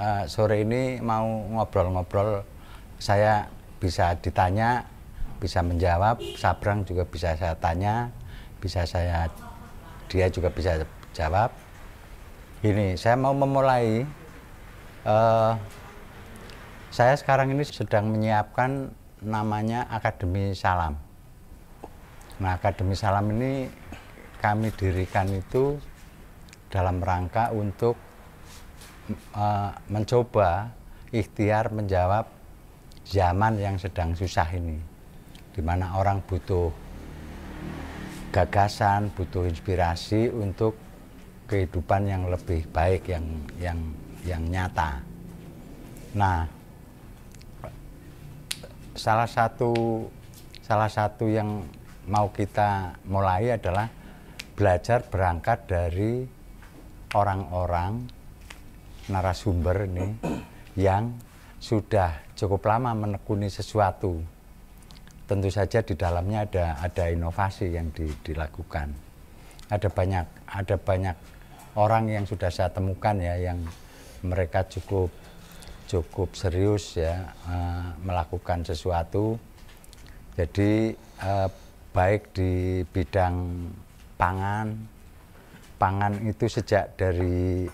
Uh, sore ini mau ngobrol-ngobrol, saya bisa ditanya, bisa menjawab, Sabrang juga bisa saya tanya, bisa saya, dia juga bisa jawab. Ini saya mau memulai, uh, saya sekarang ini sedang menyiapkan namanya Akademi Salam. Nah, Akademi Salam ini kami dirikan itu dalam rangka untuk uh, mencoba ikhtiar menjawab zaman yang sedang susah ini, di mana orang butuh gagasan, butuh inspirasi untuk kehidupan yang lebih baik, yang yang yang nyata. Nah, salah satu salah satu yang mau kita mulai adalah belajar berangkat dari orang-orang narasumber ini yang sudah cukup lama menekuni sesuatu. Tentu saja di dalamnya ada ada inovasi yang di, dilakukan. Ada banyak ada banyak orang yang sudah saya temukan ya yang mereka cukup cukup serius ya e, melakukan sesuatu. Jadi e, baik di bidang pangan pangan itu sejak dari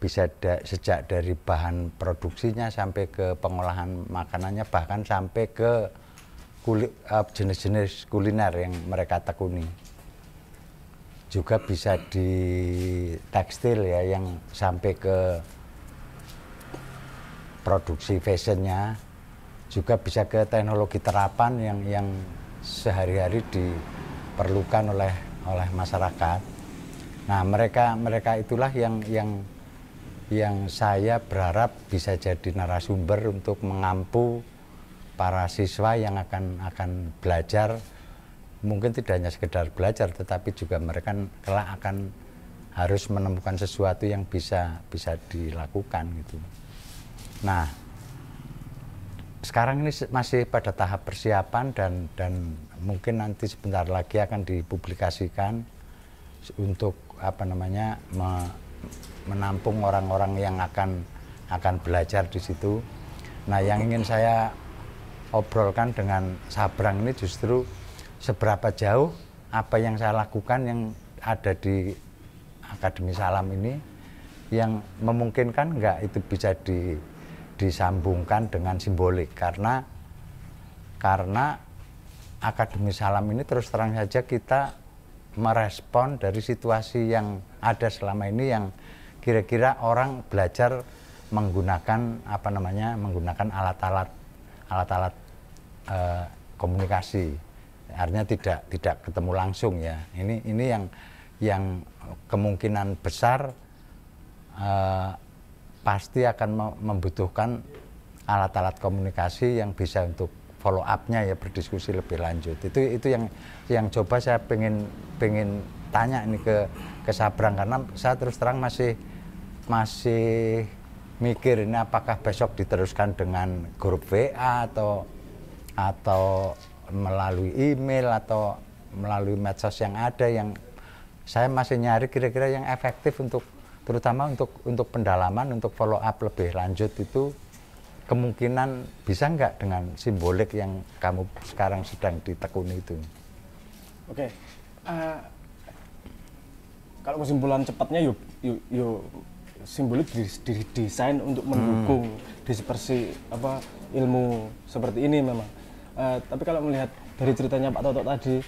bisa da, sejak dari bahan produksinya sampai ke pengolahan makanannya bahkan sampai ke kulit uh, jenis-jenis kuliner yang mereka tekuni juga bisa di tekstil ya yang sampai ke produksi fashionnya juga bisa ke teknologi terapan yang yang sehari-hari diperlukan oleh oleh masyarakat. Nah, mereka mereka itulah yang yang yang saya berharap bisa jadi narasumber untuk mengampu para siswa yang akan akan belajar mungkin tidak hanya sekedar belajar tetapi juga mereka kelak akan harus menemukan sesuatu yang bisa bisa dilakukan gitu. Nah, sekarang ini masih pada tahap persiapan dan dan mungkin nanti sebentar lagi akan dipublikasikan untuk apa namanya me, menampung orang-orang yang akan akan belajar di situ. Nah, yang ingin saya obrolkan dengan Sabrang ini justru seberapa jauh apa yang saya lakukan yang ada di Akademi Salam ini yang memungkinkan enggak itu bisa di, disambungkan dengan simbolik karena karena Akademi Salam ini terus terang saja kita merespon dari situasi yang ada selama ini yang kira-kira orang belajar menggunakan apa namanya menggunakan alat-alat alat-alat e, komunikasi artinya tidak tidak ketemu langsung ya ini ini yang yang kemungkinan besar e, pasti akan membutuhkan alat-alat komunikasi yang bisa untuk follow up-nya ya berdiskusi lebih lanjut. Itu itu yang yang coba saya pengen pengen tanya ini ke ke Sabrang karena saya terus terang masih masih mikir ini apakah besok diteruskan dengan grup WA atau atau melalui email atau melalui medsos yang ada yang saya masih nyari kira-kira yang efektif untuk terutama untuk untuk pendalaman untuk follow up lebih lanjut itu kemungkinan bisa nggak dengan simbolik yang kamu sekarang sedang ditekuni itu? Oke, okay. uh, eh, kalau kesimpulan cepatnya yuk, yuk, yuk simbolik didesain untuk hmm. mendukung hmm. dispersi apa ilmu seperti ini memang. Uh, tapi kalau melihat dari ceritanya Pak Toto tadi,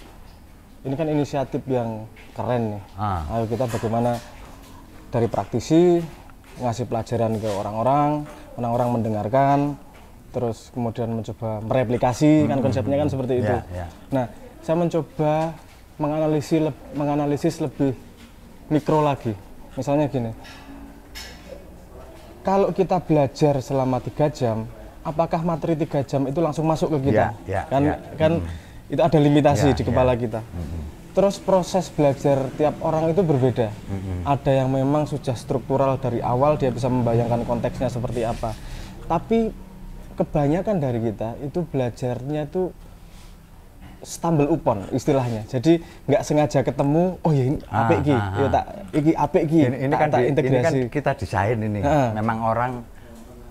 ini kan inisiatif yang keren nih. Ah. Ayo kita bagaimana dari praktisi ngasih pelajaran ke orang-orang orang-orang mendengarkan terus kemudian mencoba mereplikasi kan hmm. kan konsepnya kan hmm, hmm. seperti itu. Yeah, yeah. Nah, saya mencoba menganalisis le menganalisis lebih mikro lagi. Misalnya gini. Kalau kita belajar selama tiga jam, apakah materi tiga jam itu langsung masuk ke kita? Yeah, yeah, kan yeah. kan mm. itu ada limitasi yeah, di kepala yeah. kita. -hmm. hmm. Terus proses belajar tiap orang itu berbeda. Mm-hmm. Ada yang memang sudah struktural dari awal dia bisa membayangkan konteksnya seperti apa. Tapi kebanyakan dari kita itu belajarnya itu stumble upon istilahnya. Jadi nggak sengaja ketemu, oh ya ini apik ah, ki, ah, ya ah. iki apik Ini, ini kan tak integrasi. Ini kan kita desain ini. Uh. Memang orang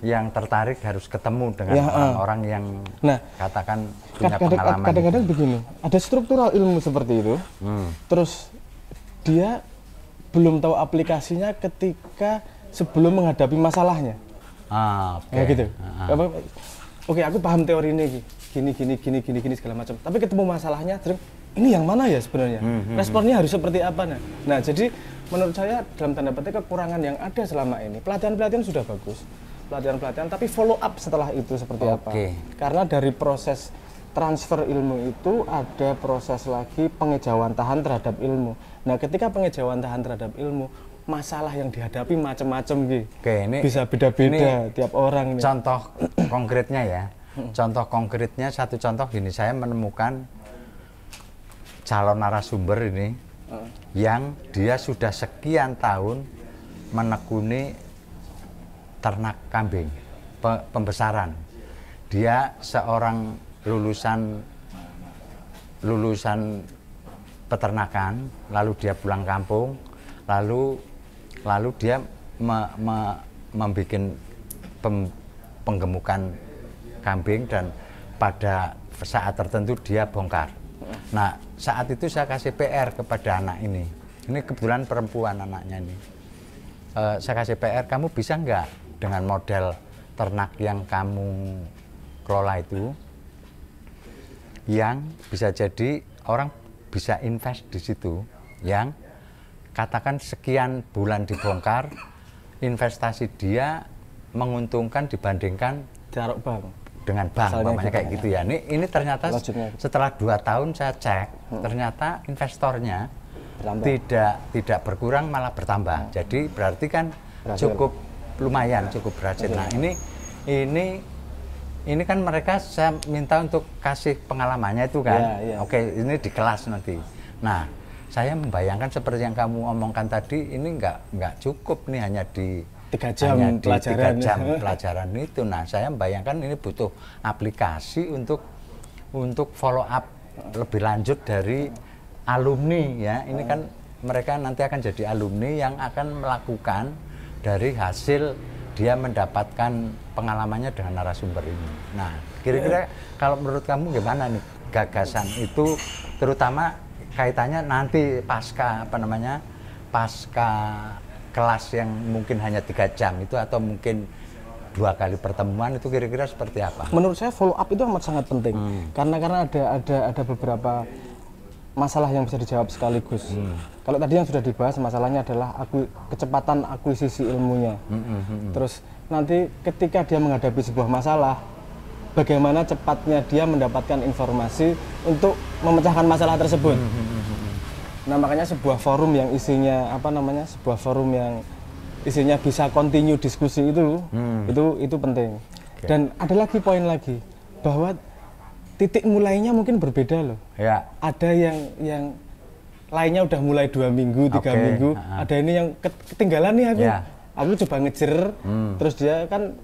yang tertarik harus ketemu dengan ya, ah. orang-orang ya, uh. yang nah, katakan punya kadang, pengalaman. Kadang-kadang begini, ada struktural ilmu seperti itu, hmm. terus dia belum tahu aplikasinya ketika sebelum menghadapi masalahnya. Ah, okay. ya gitu. Uh ah, -huh. Ah. Oke, aku paham teori ini gini gini gini gini gini segala macam. Tapi ketemu masalahnya, terus ini yang mana ya sebenarnya? Hmm, hmm, hmm, Responnya harus seperti apa nah? Nah, jadi menurut saya dalam tanda petik kekurangan yang ada selama ini pelatihan pelatihan sudah bagus pelatihan-pelatihan tapi follow up setelah itu seperti okay. apa. Karena dari proses transfer ilmu itu ada proses lagi pengejauhan tahan terhadap ilmu. Nah, ketika pengejauhan tahan terhadap ilmu, masalah yang dihadapi macam-macam gitu. Oke, ini bisa beda-beda tiap orang ini. Contoh konkretnya ya. Contoh konkretnya satu contoh gini, saya menemukan calon narasumber ini yang dia sudah sekian tahun menekuni ternak kambing, pe pembesaran. Dia seorang lulusan lulusan peternakan, lalu dia pulang kampung, lalu lalu dia me, me, membuat penggemukan kambing dan pada saat tertentu dia bongkar. Nah saat itu saya kasih PR kepada anak ini. Ini kebetulan perempuan anaknya ini. Uh, saya kasih PR, kamu bisa nggak dengan model ternak yang kamu kelola itu yang bisa jadi orang bisa invest di situ yang katakan sekian bulan dibongkar investasi dia menguntungkan dibandingkan jarak bank dengan bank namanya kayak gitu. gitu ya ini ini ternyata Logiknya. setelah dua tahun saya cek hmm. ternyata investornya bertambah. tidak tidak berkurang malah bertambah hmm. jadi berarti kan Berhasil. cukup lumayan cukup berhasil. Nah ini ini ini kan mereka saya minta untuk kasih pengalamannya itu kan. Yeah, yeah. Oke ini di kelas nanti. Nah saya membayangkan seperti yang kamu omongkan tadi ini nggak nggak cukup nih hanya di tiga jam hanya di pelajaran. Tiga jam pelajaran itu. Nah saya membayangkan ini butuh aplikasi untuk untuk follow up lebih lanjut dari alumni ya. Ini kan mereka nanti akan jadi alumni yang akan melakukan dari hasil dia mendapatkan pengalamannya dengan narasumber ini. Nah, kira-kira kalau menurut kamu gimana nih gagasan itu terutama kaitannya nanti pasca apa namanya? pasca kelas yang mungkin hanya tiga jam itu atau mungkin dua kali pertemuan itu kira-kira seperti apa? Menurut saya follow up itu amat sangat penting hmm. karena karena ada ada ada beberapa masalah yang bisa dijawab sekaligus. Hmm. Kalau tadi yang sudah dibahas masalahnya adalah aku kecepatan akuisisi ilmunya. Hmm, hmm, hmm, hmm. Terus nanti ketika dia menghadapi sebuah masalah, bagaimana cepatnya dia mendapatkan informasi untuk memecahkan masalah tersebut. Hmm, hmm, hmm, hmm. Nah makanya sebuah forum yang isinya apa namanya sebuah forum yang isinya bisa continue diskusi itu hmm. itu itu penting. Okay. Dan ada lagi poin lagi bahwa titik mulainya mungkin berbeda loh. Ya. Ada yang yang lainnya udah mulai dua minggu, tiga okay. minggu. Uh -huh. Ada ini yang ketinggalan nih aku. Ya. Aku coba ngejer, hmm. terus dia kan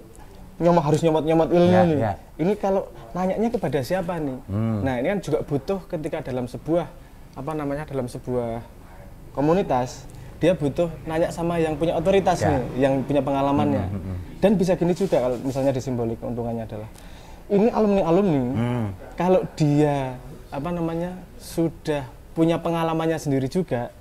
nyomot harus nyomot nyomot ilmu ya, nih. Ya. Ini kalau nanyanya kepada siapa nih? Hmm. Nah ini kan juga butuh ketika dalam sebuah apa namanya dalam sebuah komunitas dia butuh nanya sama yang punya otoritas ya. nih, yang punya pengalamannya. Hmm, hmm, hmm. hmm. Dan bisa gini juga kalau misalnya di simbolik keuntungannya adalah ini alumni alumni hmm. kalau dia apa namanya sudah punya pengalamannya sendiri juga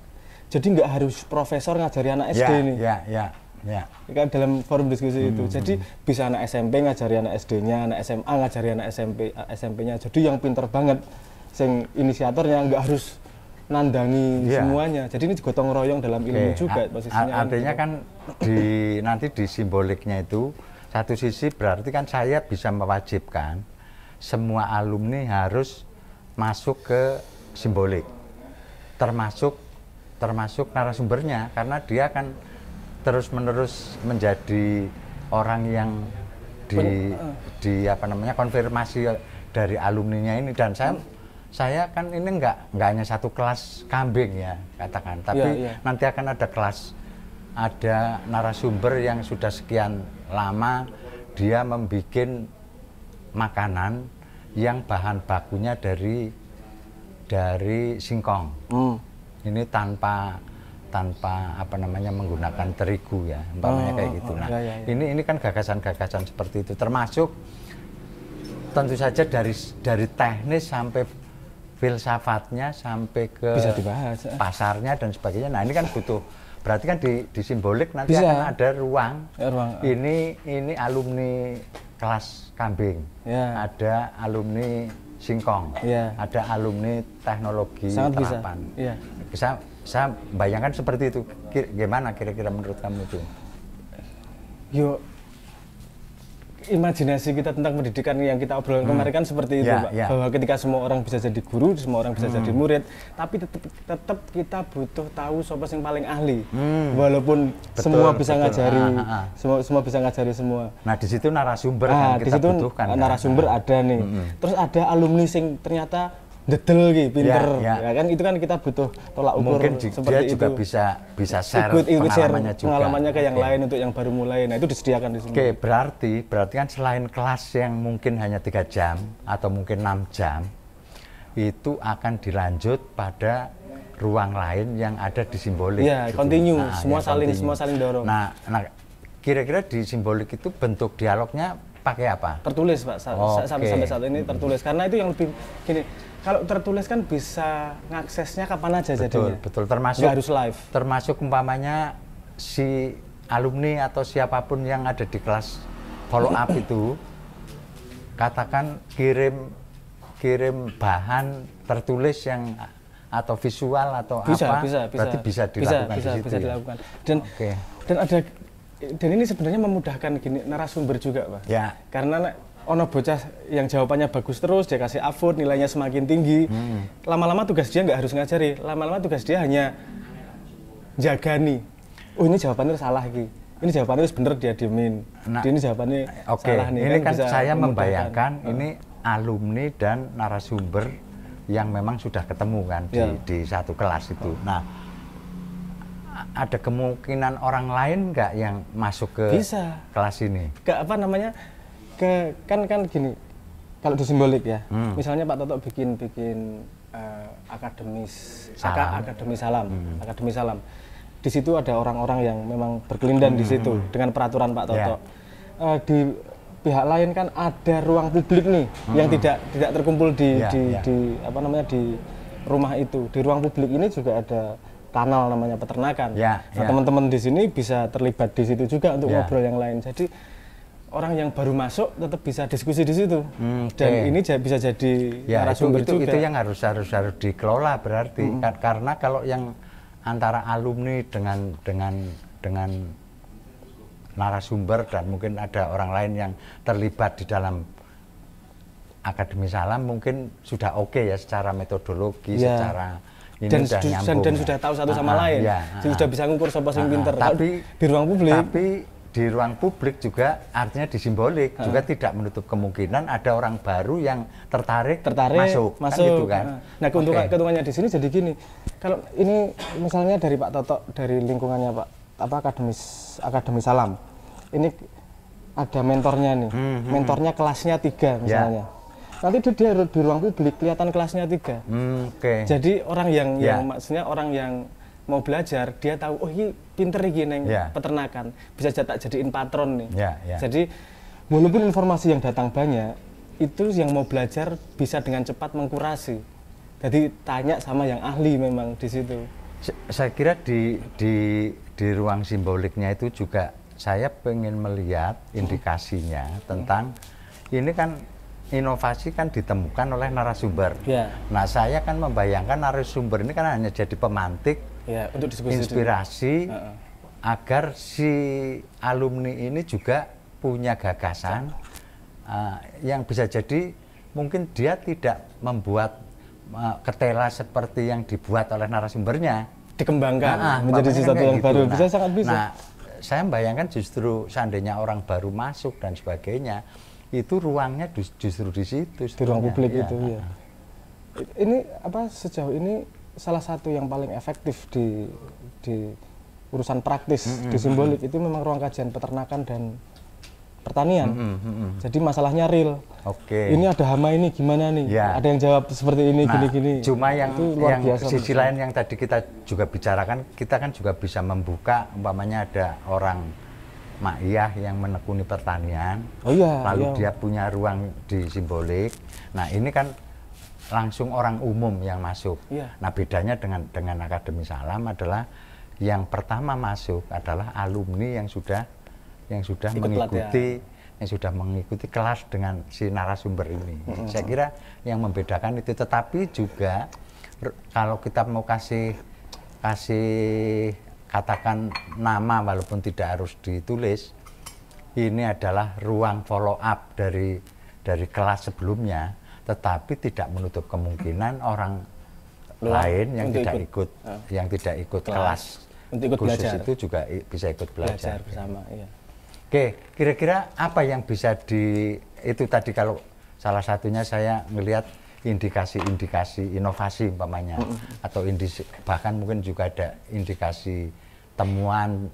jadi nggak harus profesor ngajari anak ya, SD yeah, ya, ya, ini ya yeah, ya yeah, kan dalam forum diskusi hmm. itu jadi hmm. bisa anak SMP ngajari anak SD-nya anak SMA ngajari anak SMP eh, SMP-nya jadi yang pinter banget sing inisiatornya nggak harus nandangi yeah. semuanya. Jadi ini gotong royong dalam ilmu okay. juga posisinya. Artinya kan di nanti di simboliknya itu satu sisi berarti kan saya bisa mewajibkan semua alumni harus masuk ke simbolik. Termasuk termasuk narasumbernya karena dia akan terus-menerus menjadi orang yang di eh. di apa namanya konfirmasi dari alumninya ini dan saya hmm. saya kan ini enggak enggak hanya satu kelas kambing ya katakan tapi ya, ya. nanti akan ada kelas ada narasumber yang sudah sekian lama dia membuat makanan yang bahan bakunya dari dari singkong. Hmm. Ini tanpa tanpa apa namanya menggunakan terigu ya, umpamanya oh, kayak gitu. Oh, nah, oh, ya, ya. ini ini kan gagasan-gagasan seperti itu termasuk tentu saja dari dari teknis sampai filsafatnya sampai ke eh. pasarnya dan sebagainya. Nah, ini kan butuh berarti kan di, di simbolik nanti Bisa. akan ada ruang. Ya, ruang. Ini ini alumni kelas kambing. Ya. Ada alumni singkong, ya. ada alumni teknologi Sangat terapan. Ya. Bisa. Ya. Saya, saya bayangkan seperti itu. gimana kira-kira menurut kamu itu? yuk imajinasi kita tentang pendidikan yang kita obrolkan hmm. kemarin kan seperti itu, yeah, Pak. Yeah. Bahwa ketika semua orang bisa jadi guru, semua orang bisa hmm. jadi murid, tapi tetap tetap kita butuh tahu siapa yang paling ahli. Hmm. Walaupun betul, semua bisa betul. ngajari, ah, ah, ah. semua semua bisa ngajari semua. Nah, di situ narasumber ah, kan kita di situ butuhkan. Kan? Narasumber kan? ada nih. Hmm. Terus ada alumni sing ternyata detail gitu ya, pinter ya, ya. ya kan itu kan kita butuh tolak ukur mungkin seperti dia juga bisa bisa share ikut, ikut pengalamannya share juga pengalamannya ke yang okay. lain untuk yang baru mulai nah itu disediakan di sini oke okay, berarti berarti kan selain kelas yang mungkin hanya tiga jam atau mungkin enam jam itu akan dilanjut pada ruang lain yang ada di simbolik Iya gitu. continue nah, semua ya, saling continue. semua saling dorong nah nah kira-kira di simbolik itu bentuk dialognya pakai apa tertulis pak Sa oh, okay. sampai sampai saat ini tertulis karena itu yang lebih gini kalau tertulis kan bisa ngaksesnya kapan aja betul, jadinya. Betul, termasuk Nggak harus live. Termasuk umpamanya si alumni atau siapapun yang ada di kelas follow up itu katakan kirim kirim bahan tertulis yang atau visual atau bisa, apa bisa, bisa, berarti bisa dilakukan bisa, di situ bisa ya? dilakukan dan okay. dan ada dan ini sebenarnya memudahkan gini narasumber juga pak ya karena ono bocah yang jawabannya bagus terus dia kasih afford nilainya semakin tinggi lama hmm. lama-lama tugas dia nggak harus ngajari lama-lama tugas dia hanya jaga nih oh ini jawabannya salah ki ini jawabannya harus bener dia dimin nah, ini jawabannya okay. salah nih ini kan, kan saya membayangkan uh. ini alumni dan narasumber yang memang sudah ketemu kan yeah. di, ya. di satu kelas itu uh. nah ada kemungkinan orang lain nggak yang masuk ke Bisa. kelas ini? Ke apa namanya? ke kan kan gini kalau di simbolik ya hmm. misalnya Pak Toto bikin bikin uh, akademis salam. Aka, akademi salam hmm. akademi salam di situ ada orang-orang yang memang berkelindan hmm. di situ hmm. dengan peraturan Pak Toto yeah. Ya. uh, di pihak lain kan ada ruang publik nih hmm. yang tidak tidak terkumpul di yeah, di, yeah. di apa namanya di rumah itu di ruang publik ini juga ada kanal namanya peternakan. Ya, nah, ya. teman-teman di sini bisa terlibat di situ juga untuk ya. ngobrol yang lain. Jadi orang yang baru masuk tetap bisa diskusi di situ hmm, dan ini bisa jadi ya, narasumber itu, itu, juga. itu yang harus harus harus dikelola berarti hmm. karena kalau yang antara alumni dengan dengan dengan narasumber dan mungkin ada orang lain yang terlibat di dalam akademi salam mungkin sudah oke okay ya secara metodologi ya. secara ini dan sudah nyambung, dan, dan sudah tahu satu sama ah, ah lain ya, ah, sudah bisa ngukur siapa yang ah, ah, pinter tapi di ruang publik tapi di ruang publik juga artinya disimbolik hmm. juga tidak menutup kemungkinan ada orang baru yang tertarik, tertarik masuk, kan masuk. Kan gitu kan. Nah, keuntungan okay. keuntungannya di sini jadi gini. Kalau ini misalnya dari Pak Toto dari lingkungannya Pak apa akademis akademis salam. Ini ada mentornya nih. Hmm, hmm. Mentornya hmm. kelasnya tiga ya. misalnya. Yeah nanti itu dia di ruang publik kelihatan kelasnya tiga. Hmm, Okay. Jadi orang yang, yeah. yang maksudnya orang yang mau belajar dia tahu oh ini pinter iki neng yeah. peternakan bisa tak jadiin patron nih yeah, yeah. jadi walaupun informasi yang datang banyak itu yang mau belajar bisa dengan cepat mengkurasi jadi tanya sama yang ahli memang di situ saya kira di di di ruang simboliknya itu juga saya pengen melihat indikasinya hmm. tentang hmm. ini kan inovasi kan ditemukan oleh narasumber. Yeah. Nah, saya kan membayangkan narasumber ini kan hanya jadi pemantik ya, untuk diskusi inspirasi uh -uh. agar si alumni ini juga punya gagasan uh, yang bisa jadi mungkin dia tidak membuat uh, ketela seperti yang dibuat oleh narasumbernya dikembangkan nah, menjadi sesuatu yang gitu. baru nah, bisa sangat bisa. Nah, saya bayangkan justru seandainya orang baru masuk dan sebagainya itu ruangnya justru di situ. Di ruang publik ya. itu ya. Ini apa sejauh ini salah satu yang paling efektif di di urusan praktis mm -hmm. di simbolik itu memang ruang kajian peternakan dan pertanian. Mm -hmm. Jadi masalahnya real. Oke. Okay. Ini ada hama ini gimana nih? Ya. Ada yang jawab seperti ini nah, gini-gini. Nah, cuma yang itu luar yang biasa sisi lain yang tadi kita juga bicarakan, kita kan juga bisa membuka umpamanya ada orang Ma'iyah yang menekuni pertanian. Oh iya. Lalu iya. dia punya ruang di simbolik. Nah, ini kan langsung orang umum yang masuk. Yeah. Nah bedanya dengan dengan Akademi Salam adalah yang pertama masuk adalah alumni yang sudah yang sudah Ikut mengikuti yang sudah mengikuti kelas dengan si narasumber ini. Mm -hmm. Saya kira yang membedakan itu tetapi juga kalau kita mau kasih kasih katakan nama walaupun tidak harus ditulis ini adalah ruang follow up dari dari kelas sebelumnya tetapi tidak menutup kemungkinan orang Luar lain yang tidak ikut, ikut uh, yang tidak ikut kelas, kelas ikut khusus belajar. itu juga bisa ikut belajar, belajar bersama. Iya. Oke, kira-kira apa yang bisa di itu tadi kalau salah satunya saya melihat indikasi-indikasi inovasi umpamanya mm -hmm. atau indisi, bahkan mungkin juga ada indikasi temuan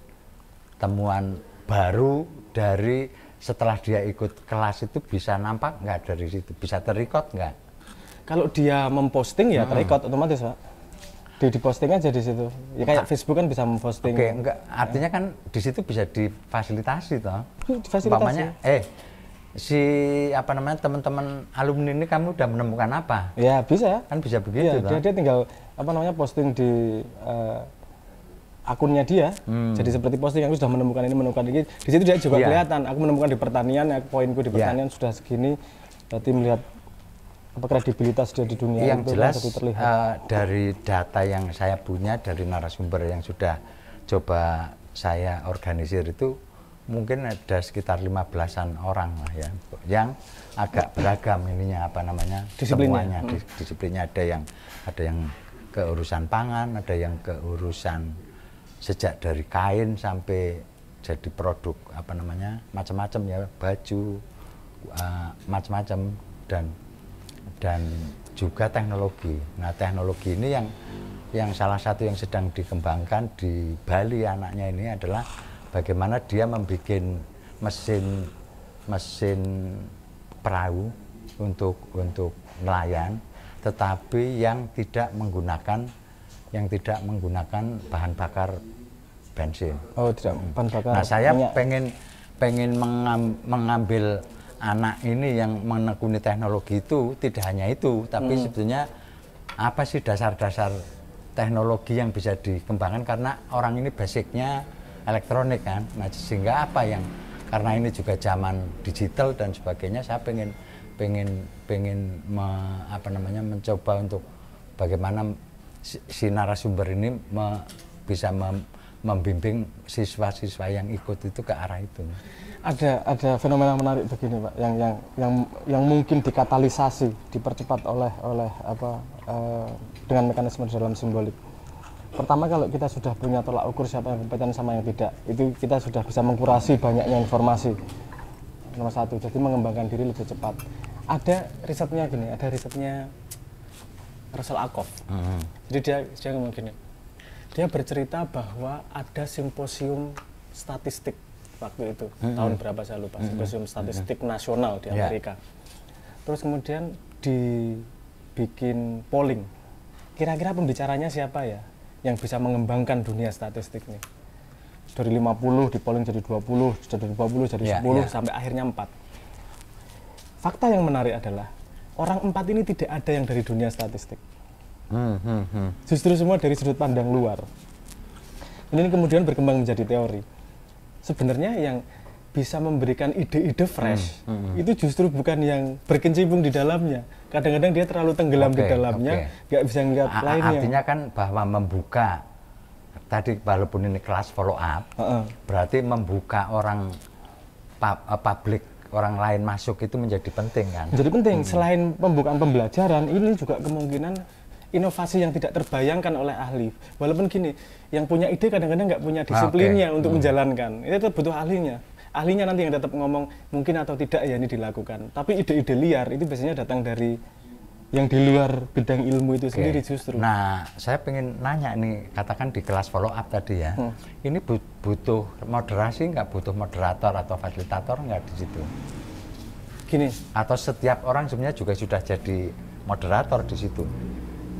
temuan baru dari setelah dia ikut kelas itu bisa nampak nggak dari situ? Bisa terikot nggak? Kalau dia memposting ya hmm. terikot otomatis pak. Di, di posting aja di situ. Ya kayak A nah. Facebook kan bisa memposting. Oke, okay, enggak. Artinya kan di situ bisa difasilitasi toh. Hmm, difasilitasi. namanya eh si apa namanya teman-teman alumni ini kamu udah menemukan apa? Ya bisa. Kan bisa begitu. Ya, Dia, dia tinggal apa namanya posting di uh, akunnya dia hmm. jadi seperti posting yang sudah menemukan ini menemukan ini di situ dia juga yeah. kelihatan aku menemukan di pertanian ya, poinku di iya. pertanian yeah. sudah segini berarti melihat apa kredibilitas dia di dunia yang jelas terlihat uh, dari data yang saya punya dari narasumber yang sudah coba saya organisir itu mungkin ada sekitar lima belasan orang lah ya yang agak beragam ininya apa namanya disiplinnya hmm. disiplinnya ada yang ada yang keurusan pangan ada yang keurusan sejak dari kain sampai jadi produk apa namanya macam-macam ya baju uh, macam-macam dan dan juga teknologi. Nah teknologi ini yang yang salah satu yang sedang dikembangkan di Bali anaknya ini adalah bagaimana dia membuat mesin mesin perahu untuk untuk nelayan tetapi yang tidak menggunakan yang tidak menggunakan bahan bakar bensin. Oh, tidak bahan bakar. Nah, saya minyak. pengen pengen mengam, mengambil anak ini yang menekuni teknologi itu tidak hanya itu, tapi hmm. sebetulnya apa sih dasar-dasar teknologi yang bisa dikembangkan karena orang ini basicnya elektronik kan, nah sehingga apa yang karena ini juga zaman digital dan sebagainya, saya pengen pengen pengen me, apa namanya mencoba untuk bagaimana si narasumber ini me, bisa mem, membimbing siswa-siswa yang ikut itu ke arah itu. Ada ada fenomena menarik begini pak, yang yang yang yang mungkin dikatalisasi, dipercepat oleh oleh apa e, dengan mekanisme dalam simbolik. Pertama kalau kita sudah punya tolak ukur siapa yang kompeten sama yang tidak, itu kita sudah bisa mengkurasi banyaknya informasi. Nomor satu, jadi mengembangkan diri lebih cepat. Ada risetnya gini, ada risetnya Russell Alcock. Mm -hmm jadi dia dia ngomong gini. Dia bercerita bahwa ada simposium statistik waktu itu. Mm -hmm. Tahun berapa saya lupa, simposium statistik mm -hmm. nasional di ya. Amerika. Yeah. Terus kemudian dibikin polling. Kira-kira pembicaranya siapa ya yang bisa mengembangkan dunia statistik ini? Dari 50 di polling jadi 20, jadi 20, jadi yeah, 10 yeah. sampai akhirnya 4 fakta yang menarik adalah orang 4 ini tidak ada yang dari dunia statistik. Hmm, hmm, hmm. Justru semua dari sudut pandang luar. Dan ini kemudian berkembang menjadi teori. Sebenarnya yang bisa memberikan ide-ide fresh hmm, hmm, hmm. itu justru bukan yang berkecimpung di dalamnya. Kadang-kadang dia terlalu tenggelam okay, di dalamnya, nggak okay. bisa ngeliat A lainnya. Artinya kan bahwa membuka tadi walaupun ini kelas follow up, uh -uh. berarti membuka orang pub, eh, publik orang lain masuk itu menjadi penting kan. Jadi penting. Hmm. Selain pembukaan pembelajaran, ini juga kemungkinan inovasi yang tidak terbayangkan oleh ahli. Walaupun gini, yang punya ide kadang-kadang nggak punya ah, disiplinnya okay. untuk hmm. menjalankan. Itu butuh ahlinya. Ahlinya nanti yang tetap ngomong mungkin atau tidak ya ini dilakukan. Tapi ide-ide liar itu biasanya datang dari yang di luar bidang ilmu itu okay. sendiri justru. Nah, saya pengen nanya nih, katakan di kelas follow up tadi ya, hmm. ini butuh moderasi nggak, butuh moderator atau fasilitator nggak di situ? Gini. Atau setiap orang sebenarnya juga sudah jadi moderator di situ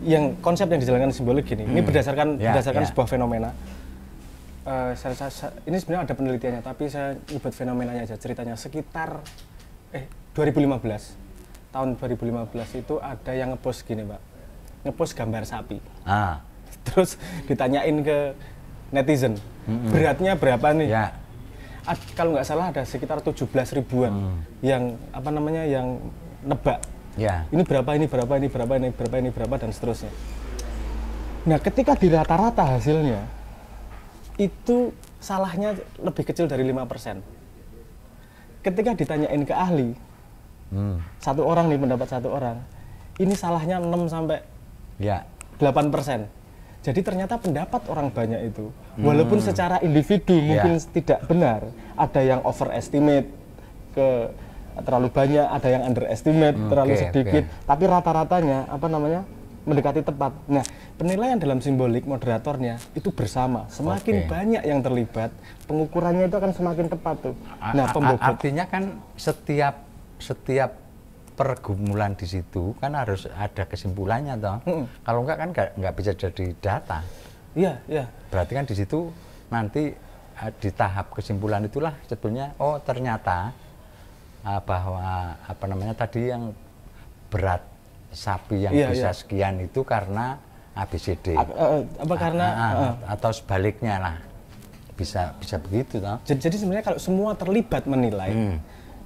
yang konsep yang dijalankan simbolik gini. Hmm. Ini berdasarkan yeah, berdasarkan yeah. sebuah fenomena. Uh, saya, saya, saya, ini sebenarnya ada penelitiannya, tapi saya nyebut fenomenanya aja ceritanya sekitar eh 2015 tahun 2015 itu ada yang ngepost gini Pak. ngepost gambar sapi ah. terus ditanyain ke netizen mm -hmm. beratnya berapa nih yeah kalau nggak salah ada sekitar 17 ribuan hmm. yang apa namanya yang nebak Ya. Ini berapa, ini berapa, ini berapa, ini berapa, ini berapa, dan seterusnya. Nah, ketika di rata-rata hasilnya, itu salahnya lebih kecil dari 5%. Ketika ditanyain ke ahli, hmm. satu orang nih pendapat satu orang, ini salahnya 6 sampai ya. 8%. Jadi ternyata pendapat orang banyak itu, hmm. walaupun secara individu ya. mungkin yeah. tidak benar, ada yang overestimate ke terlalu banyak, ada yang underestimate, okay, hmm, terlalu sedikit. Okay. Tapi rata-ratanya apa namanya? mendekati tepat. Nah, penilaian dalam simbolik moderatornya itu bersama. Semakin okay. banyak yang terlibat, pengukurannya itu akan semakin tepat tuh. Nah, pembobot. artinya kan setiap setiap pergumulan di situ kan harus ada kesimpulannya toh. Hmm. Kalau enggak kan enggak, enggak bisa jadi data. Iya, iya. Berarti kan di situ nanti eh, di tahap kesimpulan itulah sebetulnya oh ternyata uh, bahwa apa namanya tadi yang berat sapi yang iya, bisa iya. sekian itu karena ABCD. A, uh, apa ah, karena uh, uh, atau sebaliknya lah bisa bisa begitu toh. Jadi, jadi sebenarnya kalau semua terlibat menilai hmm.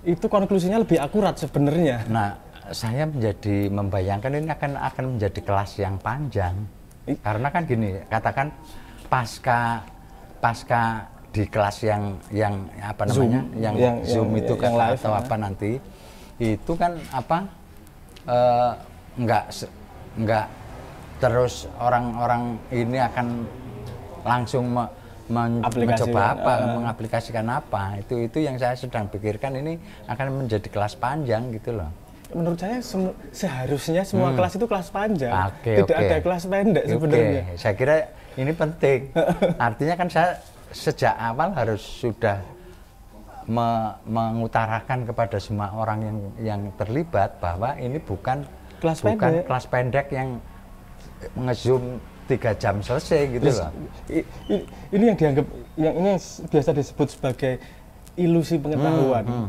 itu konklusinya lebih akurat sebenarnya. Nah, saya menjadi membayangkan ini akan akan menjadi kelas yang panjang. I Karena kan gini, katakan pasca pasca di kelas yang yang apa namanya yang, yang zoom yang, itu yang, kan yang atau ya. apa nanti itu kan apa uh, nggak nggak terus orang-orang ini akan langsung me, men, mencoba ya. apa uh, mengaplikasikan apa itu itu yang saya sedang pikirkan ini akan menjadi kelas panjang gitu loh menurut saya semu, seharusnya semua hmm. kelas itu kelas panjang okay, tidak okay. ada kelas pendek okay. sebenarnya saya kira ini penting artinya kan saya sejak awal harus sudah me mengutarakan kepada semua orang yang yang terlibat bahwa ini bukan kelas bukan pendek. kelas pendek yang ngezoom tiga jam selesai gitu Terus, loh. Ini yang dianggap yang ini yang biasa disebut sebagai ilusi pengetahuan. Hmm, hmm.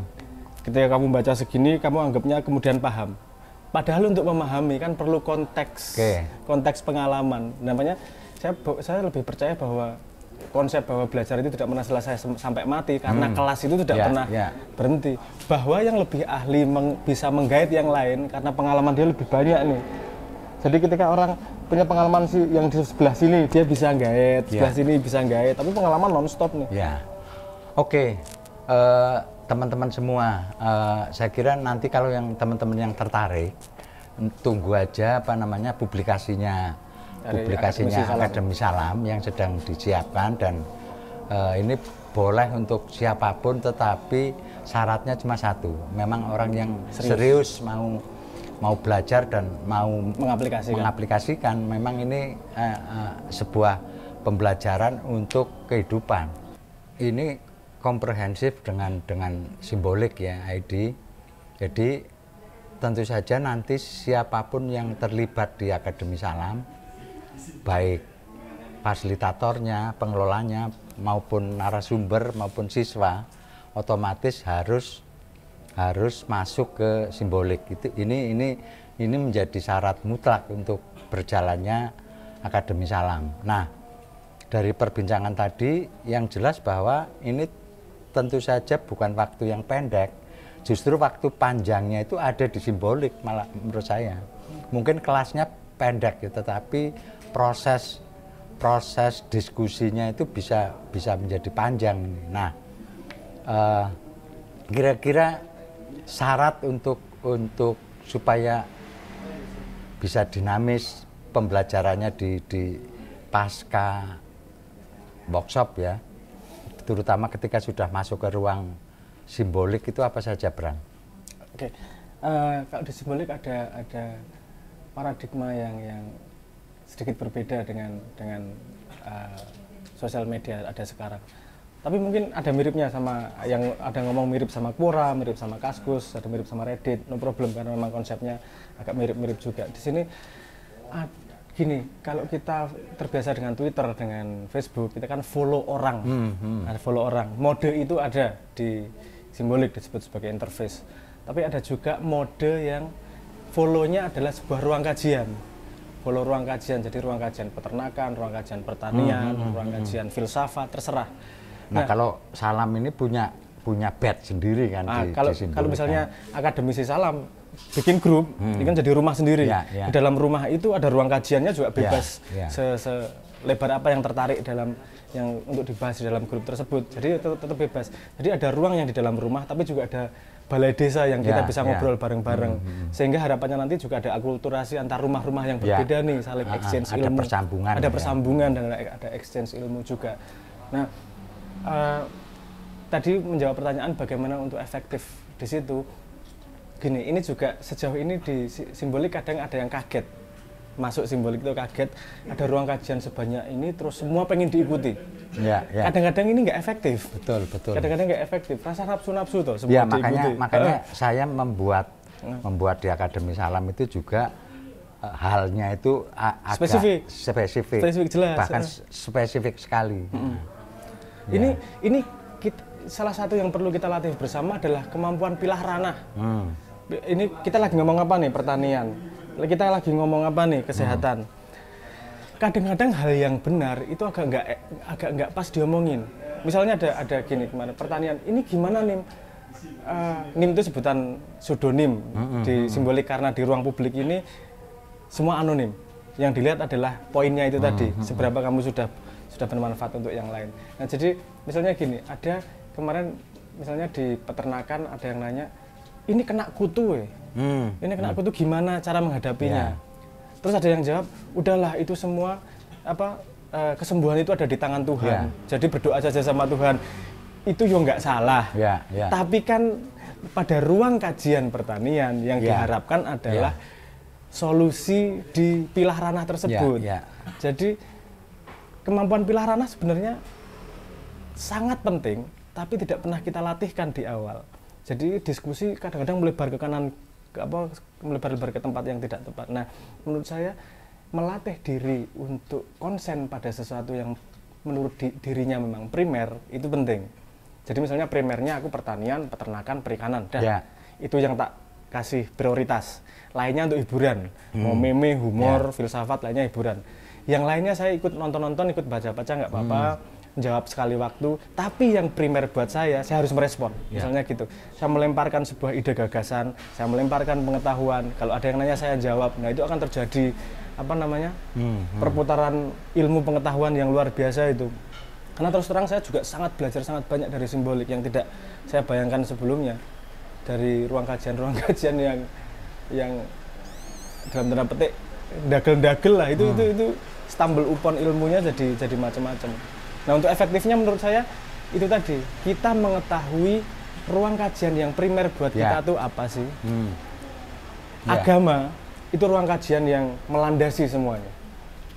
Ketika kamu baca segini, kamu anggapnya kemudian paham. Padahal untuk memahami kan perlu konteks, okay. konteks pengalaman. Namanya saya saya lebih percaya bahwa konsep bahwa belajar itu tidak pernah selesai sampai mati karena hmm. kelas itu tidak yeah, pernah yeah. berhenti bahwa yang lebih ahli meng bisa menggait yang lain karena pengalaman dia lebih banyak nih jadi ketika orang punya pengalaman si yang di sebelah sini dia bisa gait yeah. sebelah ya. sini bisa gait tapi pengalaman non stop nih ya yeah. oke okay. uh, eh, teman-teman semua uh, saya kira nanti kalau yang teman-teman yang tertarik tunggu aja apa namanya publikasinya publikasinya Akademi Salam. Salam yang sedang disiapkan dan uh, ini boleh untuk siapapun tetapi syaratnya cuma satu memang orang yang hmm, serius, serius mau mau belajar dan mau mengaplikasikan, mengaplikasikan memang ini uh, uh, sebuah pembelajaran untuk kehidupan ini komprehensif dengan dengan simbolik ya ID jadi tentu saja nanti siapapun yang terlibat di Akademi Salam baik fasilitatornya, pengelolanya maupun narasumber maupun siswa otomatis harus harus masuk ke simbolik itu ini ini ini menjadi syarat mutlak untuk berjalannya akademi salam. Nah, dari perbincangan tadi yang jelas bahwa ini tentu saja bukan waktu yang pendek, justru waktu panjangnya itu ada di simbolik malah menurut saya. Mungkin kelasnya pendek ya, tetapi proses proses diskusinya itu bisa bisa menjadi panjang. Nah, eh, kira-kira uh, syarat untuk untuk supaya bisa dinamis pembelajarannya di di pasca workshop ya, terutama ketika sudah masuk ke ruang simbolik itu apa saja, Brang? Oke, okay. uh, eh, kalau di simbolik ada ada paradigma yang yang sedikit berbeda dengan dengan uh, sosial media ada sekarang. Tapi mungkin ada miripnya sama yang ada ngomong mirip sama Quora, mirip sama Kaskus, ada mirip sama Reddit, no problem karena memang konsepnya agak mirip-mirip juga. Di sini uh, gini, kalau kita terbiasa dengan Twitter, dengan Facebook, kita kan follow orang. Hmm, hmm. Ada follow orang. Mode itu ada di simbolik disebut sebagai interface. Tapi ada juga mode yang follow-nya adalah sebuah ruang kajian boleh ruang kajian jadi ruang kajian peternakan, ruang kajian pertanian, hmm, hmm, ruang hmm, hmm. kajian hmm. filsafat terserah. Nah, nah kalau Salam ini punya punya bed sendiri kan nah, di, kalau di kalau kan? misalnya akademisi Salam bikin grup hmm. ini kan jadi rumah sendiri. Ya, ya. Di dalam rumah itu ada ruang kajiannya juga ya, bebas ya, ya. selebar apa yang tertarik dalam yang untuk dibahas di dalam grup tersebut. Jadi tetap, tetap bebas. Jadi ada ruang yang di dalam rumah tapi juga ada balai desa yang kita yeah, bisa ya. ngobrol bareng-bareng. Yeah. Mm hmm, -hmm. Sehingga harapannya nanti juga ada akulturasi antar rumah-rumah yang ya. berbeda yeah. nih, saling uh, exchange ada ilmu. persambungan. Ada ya. persambungan dan ada exchange ilmu juga. Nah, uh, tadi menjawab pertanyaan bagaimana untuk efektif di situ. Gini, ini juga sejauh ini di simbolik kadang ada yang kaget masuk simbolik itu kaget ada ruang kajian sebanyak ini terus semua pengen diikuti Ya, ya. Kadang-kadang ini nggak efektif. Betul, betul. Kadang-kadang nggak efektif. Rasa nafsu-nafsu tuh. Ya, makanya, diikuti. makanya uh. saya membuat membuat di Akademi Salam itu juga uh, halnya itu agak spesifik, spesifik, spesifik jelas. bahkan uh. spesifik sekali. Hmm. Ya. Ini ini kita, salah satu yang perlu kita latih bersama adalah kemampuan pilah ranah. Hmm. Ini kita lagi ngomong apa nih pertanian? Kita lagi ngomong apa nih kesehatan? Hmm kadang-kadang hal yang benar itu agak nggak agak nggak pas diomongin. Misalnya ada ada gini kemarin pertanyaan ini gimana nim Uh, nim itu sebutan pseudonim mm-hmm. di simbolik karena di ruang publik ini semua anonim. Yang dilihat adalah poinnya itu tadi mm-hmm. seberapa kamu sudah sudah bermanfaat untuk yang lain. Nah, jadi misalnya gini, ada kemarin misalnya di peternakan ada yang nanya, ini kena kutu, eh. Hmm. ini kena kutu gimana cara menghadapinya? Yeah terus ada yang jawab udahlah itu semua apa eh, kesembuhan itu ada di tangan Tuhan yeah. jadi berdoa saja sama Tuhan itu yo nggak salah yeah, yeah. tapi kan pada ruang kajian pertanian yang yeah. diharapkan adalah yeah. solusi di pilah ranah tersebut yeah, yeah. jadi kemampuan pilah ranah sebenarnya sangat penting tapi tidak pernah kita latihkan di awal jadi diskusi kadang-kadang melebar ke kanan apa melebar-lebar ke tempat yang tidak tepat. Nah, menurut saya melatih diri untuk konsen pada sesuatu yang menurut di, dirinya memang primer itu penting. Jadi misalnya primernya aku pertanian, peternakan, perikanan, dan yeah. Ya. itu yang tak kasih prioritas. Lainnya untuk hiburan, hmm. mau meme, humor, yeah. filsafat, lainnya hiburan. Yang lainnya saya ikut nonton-nonton, ikut baca-baca nggak apa-apa. Hmm jawab sekali waktu, tapi yang primer buat saya, saya harus merespon. Yeah. Misalnya gitu, saya melemparkan sebuah ide gagasan, saya melemparkan pengetahuan. Kalau ada yang nanya saya jawab, nah itu akan terjadi apa namanya hmm, hmm. perputaran ilmu pengetahuan yang luar biasa itu. Karena terus terang saya juga sangat belajar sangat banyak dari simbolik yang tidak saya bayangkan sebelumnya dari ruang kajian-ruang kajian yang yang dalam tanda petik dagel-dagel lah itu hmm. itu itu stumble upon ilmunya jadi jadi macam-macam. Nah, untuk efektifnya menurut saya itu tadi kita mengetahui ruang kajian yang primer buat yeah. kita tuh apa sih? Hmm. Yeah. Agama itu ruang kajian yang melandasi semuanya.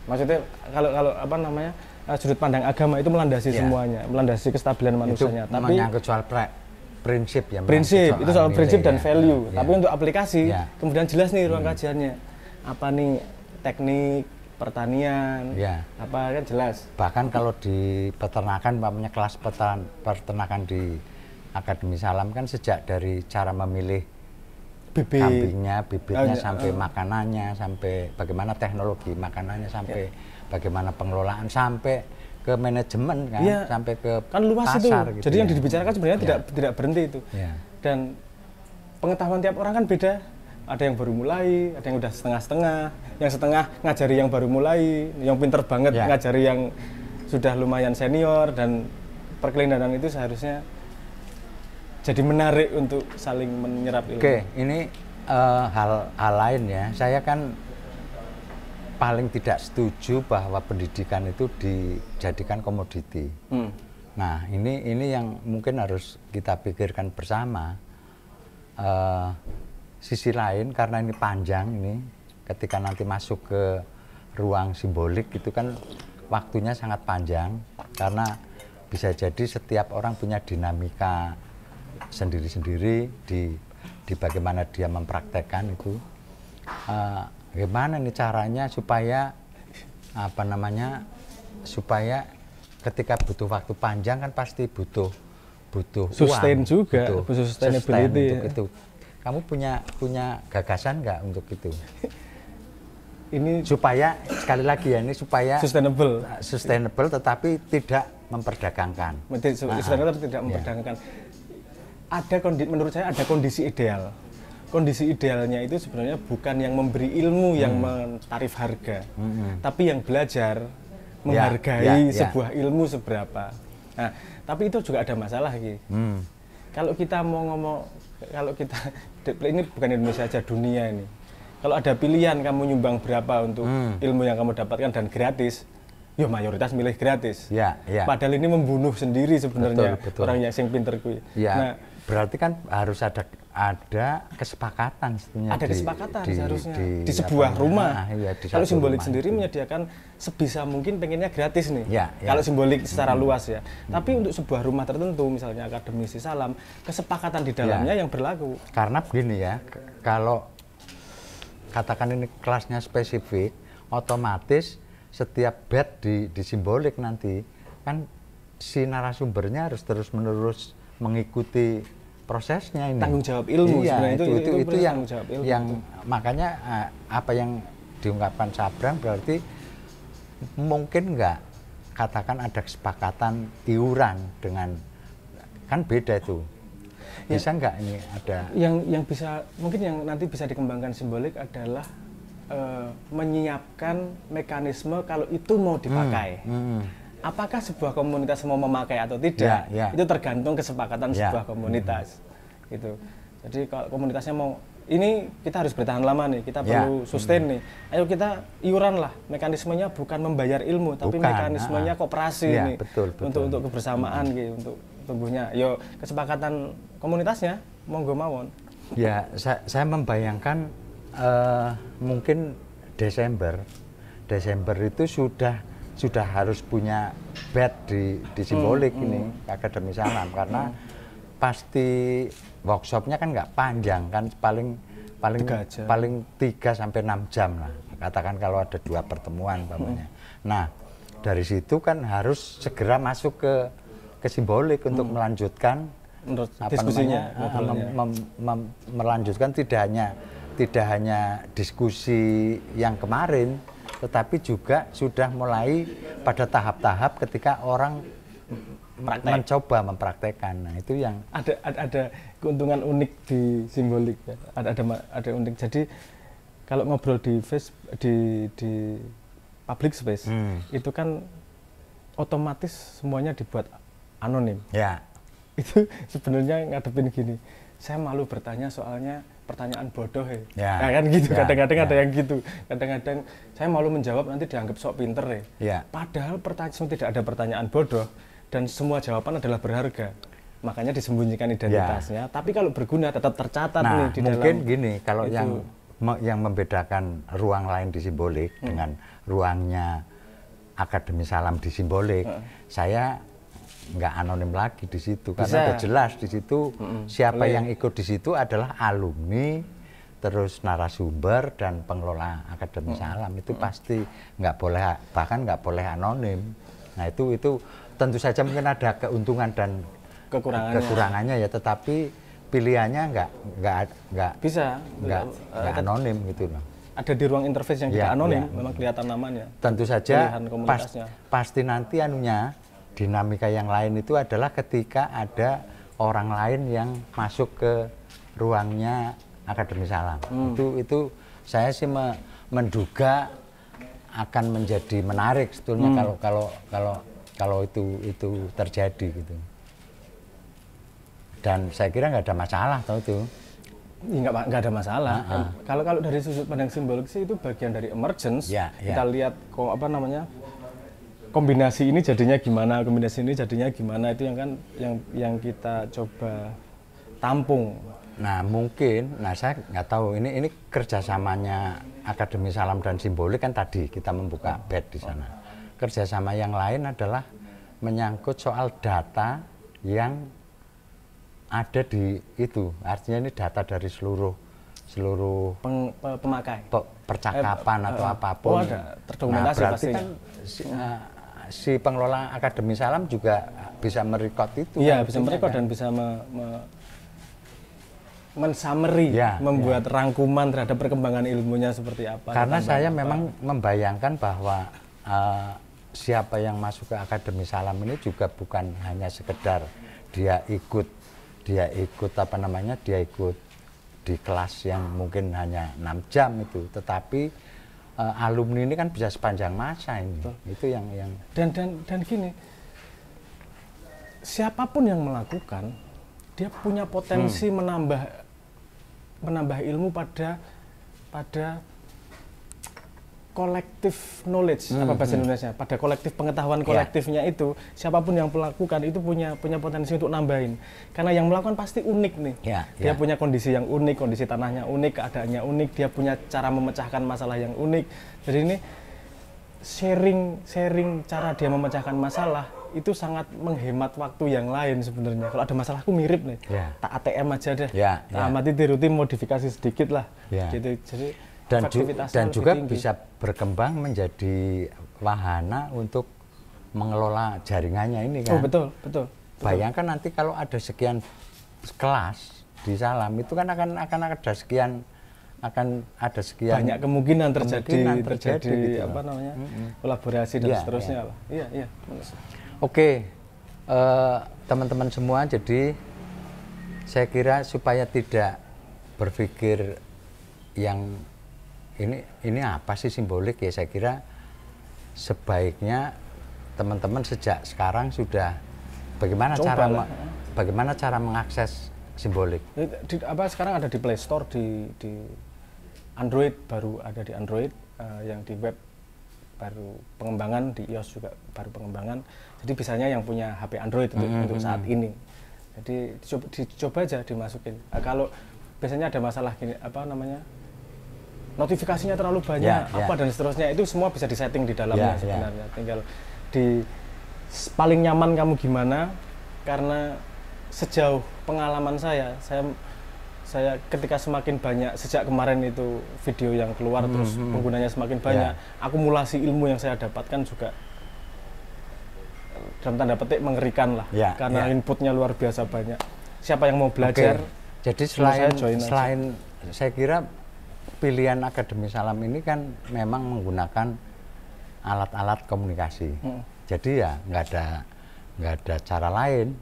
Maksudnya kalau kalau apa namanya? Eh, sudut pandang agama itu melandasi yeah. semuanya, melandasi kestabilan manusianya. Itu Tapi yang kecuali pre, prinsip ya. Prinsip itu soal prinsip dan ya. value. Yeah. Tapi untuk aplikasi ya. kemudian jelas nih ruang hmm. kajiannya. Apa nih teknik pertanian, ya. apa kan jelas. Bahkan kalau di peternakan, namanya kelas petan peternakan di Akademi Salam kan sejak dari cara memilih Bibi. kambingnya, bibitnya, oh, sampai oh. makanannya, sampai bagaimana teknologi makanannya, sampai ya. bagaimana pengelolaan, sampai ke manajemen kan, ya. sampai ke kan luas pasar. Itu. Gitu Jadi ya. yang dibicarakan sebenarnya ya. tidak tidak berhenti itu. Ya. Dan pengetahuan tiap orang kan beda ada yang baru mulai, ada yang udah setengah-setengah, yang setengah ngajari yang baru mulai, yang pinter banget yeah. ngajari yang sudah lumayan senior dan perkelindanan itu seharusnya jadi menarik untuk saling menyerap ilmu. Oke, ini uh, hal hal lain ya. Saya kan paling tidak setuju bahwa pendidikan itu dijadikan komoditi. Hmm. Nah, ini ini yang mungkin harus kita pikirkan bersama. Uh, sisi lain karena ini panjang ini ketika nanti masuk ke ruang simbolik itu kan waktunya sangat panjang karena bisa jadi setiap orang punya dinamika sendiri-sendiri di di bagaimana dia mempraktekkan itu uh, gimana nih caranya supaya apa namanya supaya ketika butuh waktu panjang kan pasti butuh butuh sustain uang, juga butuh sustainability sustain untuk ya. itu kamu punya punya gagasan nggak untuk itu? ini supaya sekali lagi ya ini supaya sustainable eh, sustainable tetapi tidak memperdagangkan. Nah, sustainable nah, tidak iya. memperdagangkan. Ya. Ada kondisi menurut saya ada kondisi ideal. Kondisi idealnya itu sebenarnya bukan yang memberi ilmu hmm. yang mentarif harga, hmm. tapi yang belajar ya, menghargai ya, ya, ya. sebuah ilmu seberapa. Nah, tapi itu juga ada masalah gitu. Hmm. Kalau kita mau ngomong kalau kita ini bukan Indonesia aja dunia ini kalau ada pilihan kamu nyumbang berapa untuk hmm. ilmu yang kamu dapatkan dan gratis ya mayoritas milih gratis ya, ya. padahal ini membunuh sendiri sebenarnya orang yang sing pinter kui ya. nah berarti kan harus ada ada kesepakatan sebenarnya ada di, kesepakatan di, seharusnya di, di sebuah apa, rumah ya, di kalau simbolik rumah. sendiri menyediakan sebisa mungkin pengennya gratis nih ya, ya. kalau simbolik secara hmm. luas ya hmm. tapi untuk sebuah rumah tertentu misalnya akademisi salam kesepakatan di ya. dalamnya ya. yang berlaku karena begini ya kalau katakan ini kelasnya spesifik otomatis setiap bed di, di simbolik nanti kan si narasumbernya harus terus menerus mengikuti prosesnya ini tanggung jawab ilmu iya, itu itu, itu, itu, itu yang jawab ilmu yang itu. makanya eh, apa yang diungkapkan Sabrang berarti mungkin enggak katakan ada kesepakatan iuran dengan kan beda itu ya. bisa ya, nggak ini ada yang yang bisa mungkin yang nanti bisa dikembangkan simbolik adalah uh, menyiapkan mekanisme kalau itu mau dipakai hmm, hmm. hmm apakah sebuah komunitas mau memakai atau tidak yeah, yeah. itu tergantung kesepakatan yeah. sebuah komunitas mm. gitu jadi kalau komunitasnya mau ini kita harus bertahan lama nih, kita yeah. perlu hmm. sustain hmm. nih. Ayo kita iuran lah, mekanismenya bukan membayar ilmu, tapi mekanismenya ah. kooperasi yeah, nih, betul, betul. untuk untuk kebersamaan hmm. gitu, untuk tumbuhnya. Yo kesepakatan komunitasnya, monggo mawon. Ya, saya, saya membayangkan uh, mungkin Desember, Desember itu sudah sudah harus punya bed di, di simbolik hmm, ini hmm. akademi salam karena hmm. pasti workshopnya kan nggak panjang kan paling paling tiga paling tiga sampai enam jam lah katakan kalau ada dua pertemuan bapaknya Hmm. Nah, dari situ kan harus segera masuk ke ke simbolik untuk hmm. melanjutkan apa diskusinya namanya, ah, mem, mem, mem, melanjutkan tidak hanya tidak hanya diskusi yang kemarin tetapi juga sudah mulai pada tahap-tahap ketika orang Praktek. mencoba mempraktekkan. Nah, itu yang ada ada, ada keuntungan unik di simbolik ya. Ada ada ada unik. Jadi kalau ngobrol di face di di public space hmm. itu kan otomatis semuanya dibuat anonim. Ya. Itu sebenarnya ngadepin gini. Saya malu bertanya soalnya pertanyaan bodoh ya. ya. Nah, kan gitu, ya. kadang-kadang ya, ya. ada yang gitu. Kadang-kadang saya malu menjawab nanti dianggap sok pinter ya. ya. Padahal pertanyaan tidak ada pertanyaan bodoh dan semua jawaban adalah berharga. Makanya disembunyikan ya. identitasnya. Ya. Tapi kalau berguna tetap tercatat nah, nih di mungkin dalam gini, kalau itu. yang yang membedakan ruang lain di simbolik hmm. dengan ruangnya Akademi Salam di simbolik, hmm. saya nggak anonim lagi di situ Bisa. karena udah jelas di situ mm siapa Lain. Iya. yang ikut di situ adalah alumni terus narasumber dan pengelola akademi mm salam itu mm pasti nggak boleh bahkan nggak boleh anonim nah itu itu tentu saja mungkin ada keuntungan dan kekurangannya, kekurangannya ya tetapi pilihannya nggak nggak nggak bisa nggak uh, anonim gitu loh ada di ruang interface yang ya, tidak anonim ya. memang kelihatan namanya tentu saja pas, pasti nanti anunya dinamika yang lain itu adalah ketika ada orang lain yang masuk ke ruangnya Akademi Salam. Hmm. Itu itu saya sih me, menduga akan menjadi menarik sebetulnya hmm. kalau kalau kalau kalau itu itu terjadi gitu. Dan saya kira nggak ada masalah tau itu. Iya, nggak, nggak ada masalah. Uh -huh. Kalau kalau dari sudut pandang simbolik sih itu bagian dari emergence. Yeah, yeah. Kita lihat kok apa namanya kombinasi ini jadinya gimana, kombinasi ini jadinya gimana itu yang kan yang yang kita coba tampung. Nah mungkin, nah saya nggak tahu ini ini kerjasamanya Akademi Salam dan Simbolik kan tadi kita membuka bed di sana. Kerjasama yang lain adalah menyangkut soal data yang ada di itu artinya ini data dari seluruh seluruh Peng, pemakai percakapan eh, atau eh, apapun oh, ada terdokumentasi nah, berarti kan uh, si pengelola Akademi Salam juga bisa merekod itu. Iya, kan? bisa merekod kan? dan bisa me, me, mensummary, ya, membuat ya. rangkuman terhadap perkembangan ilmunya seperti apa. Karena saya apa. memang membayangkan bahwa uh, siapa yang masuk ke Akademi Salam ini juga bukan hanya sekedar dia ikut dia ikut apa namanya dia ikut di kelas yang mungkin hanya enam jam itu, tetapi uh, alumni ini kan bisa sepanjang masa ini. Betul. Itu yang yang dan dan dan gini siapapun yang melakukan dia punya potensi hmm. menambah menambah ilmu pada pada kolektif knowledge hmm, apa bahasa hmm. Indonesia pada kolektif pengetahuan ya. kolektifnya yeah. itu siapapun yang melakukan itu punya punya potensi untuk nambahin karena yang melakukan pasti unik nih yeah, dia yeah. punya kondisi yang unik kondisi tanahnya unik keadaannya unik dia punya cara memecahkan masalah yang unik jadi ini sharing sharing cara dia memecahkan masalah itu sangat menghemat waktu yang lain sebenarnya kalau ada masalah aku mirip nih yeah. tak ATM aja deh yeah, yeah. amati rutin modifikasi sedikit lah yeah. gitu jadi dan, ju dan juga tinggi. bisa berkembang menjadi wahana untuk mengelola jaringannya ini oh, kan. Oh, betul, betul. betul. Bayangkan nanti kalau ada sekian kelas di Salam itu kan akan akan ada sekian akan ada sekian banyak kemungkinan terjadi kemungkinan terjadi, terjadi gitu apa namanya mm -hmm. kolaborasi dan ya, seterusnya ya. lah. Iya, iya. Oke. Uh, teman-teman semua jadi saya kira supaya tidak berpikir yang ini ini apa sih simbolik ya saya kira sebaiknya teman-teman sejak sekarang sudah bagaimana Coba cara lah. bagaimana cara mengakses simbolik eh, di, apa sekarang ada di Play Store di di Android baru ada di Android uh, yang di web baru pengembangan di iOS juga baru pengembangan jadi bisanya yang punya HP Android untuk, mm -hmm. untuk hmm, saat hmm. ini jadi dicoba, dicoba aja dimasukin uh, kalau biasanya ada masalah gini apa namanya notifikasinya terlalu banyak yeah, apa yeah. dan seterusnya itu semua bisa disetting di dalamnya yeah, ya. sebenarnya yeah. tinggal di paling nyaman kamu gimana karena sejauh pengalaman saya saya saya ketika semakin banyak sejak kemarin itu video yang keluar hmm, terus hmm. penggunanya semakin banyak yeah. akumulasi ilmu yang saya dapatkan juga dalam tanda petik mengerikan lah yeah, karena yeah. inputnya luar biasa banyak siapa yang mau belajar okay. jadi selain selain saya kira pilihan Akademi Salam ini kan memang menggunakan alat-alat komunikasi. Hmm. Jadi ya nggak ada nggak ada cara lain.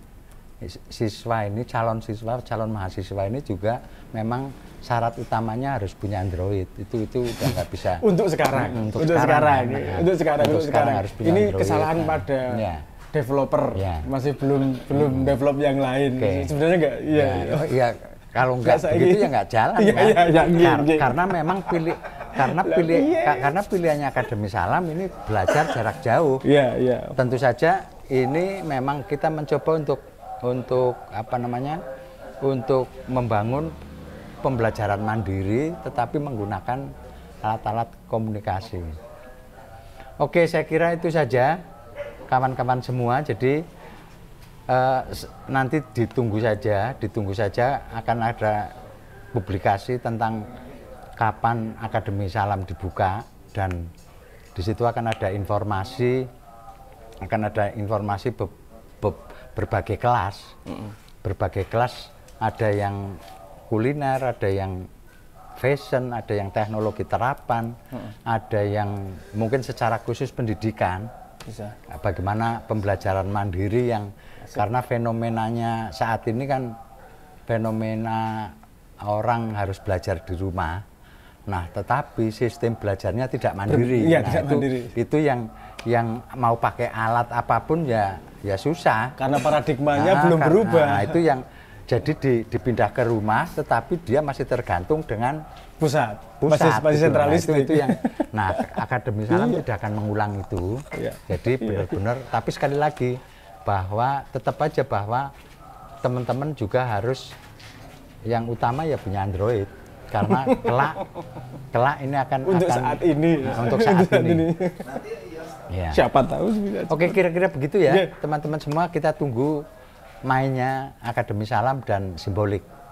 Siswa ini calon siswa calon mahasiswa ini juga memang syarat utamanya harus punya Android. Itu itu udah nggak bisa. untuk sekarang. untuk, untuk sekarang. sekarang ya. Untuk sekarang. Untuk, sekarang. Harus punya ini Android, kesalahan kan. pada. Ya developer ya. masih belum belum hmm. develop yang lain okay. sebenarnya nggak. iya ya, ya. Kalau nggak begitu ya nggak jalan ya, kan? ya, ya, ya, Kar ya. Karena memang pilih karena pilih ya, karena pilihannya Akademi Salam ini belajar jarak jauh. ya, ya. Tentu saja ini memang kita mencoba untuk untuk apa namanya? untuk membangun pembelajaran mandiri tetapi menggunakan alat-alat komunikasi. Oke, saya kira itu saja kawan-kawan semua. Jadi Eh, nanti ditunggu saja, ditunggu saja akan ada publikasi tentang kapan Akademi Salam dibuka dan di situ akan ada informasi akan ada informasi be, be, berbagai kelas. Berbagai kelas ada yang kuliner, ada yang fashion, ada yang teknologi terapan, ada yang mungkin secara khusus pendidikan bisa. Nah, bagaimana pembelajaran mandiri yang Asik. karena fenomenanya saat ini kan fenomena orang harus belajar di rumah. Nah, tetapi sistem belajarnya tidak mandiri. Ya, nah, tidak itu, mandiri. Itu yang yang mau pakai alat apapun ya ya susah. Karena paradigmanya nah, belum karena, berubah. Nah, itu yang jadi di, dipindah ke rumah, tetapi dia masih tergantung dengan pusat, pusat basis, basis nah, sentralis itu, yang nah akademi salam iya. tidak akan mengulang itu iya. jadi iya. benar-benar iya. tapi sekali lagi bahwa tetap aja bahwa teman-teman juga harus yang utama ya punya Android karena kelak kelak ini akan untuk akan, saat ini nah, untuk saat ini, ini. ya. siapa tahu oke kira-kira begitu ya iya. teman-teman yeah. semua kita tunggu mainnya Akademi Salam dan Simbolik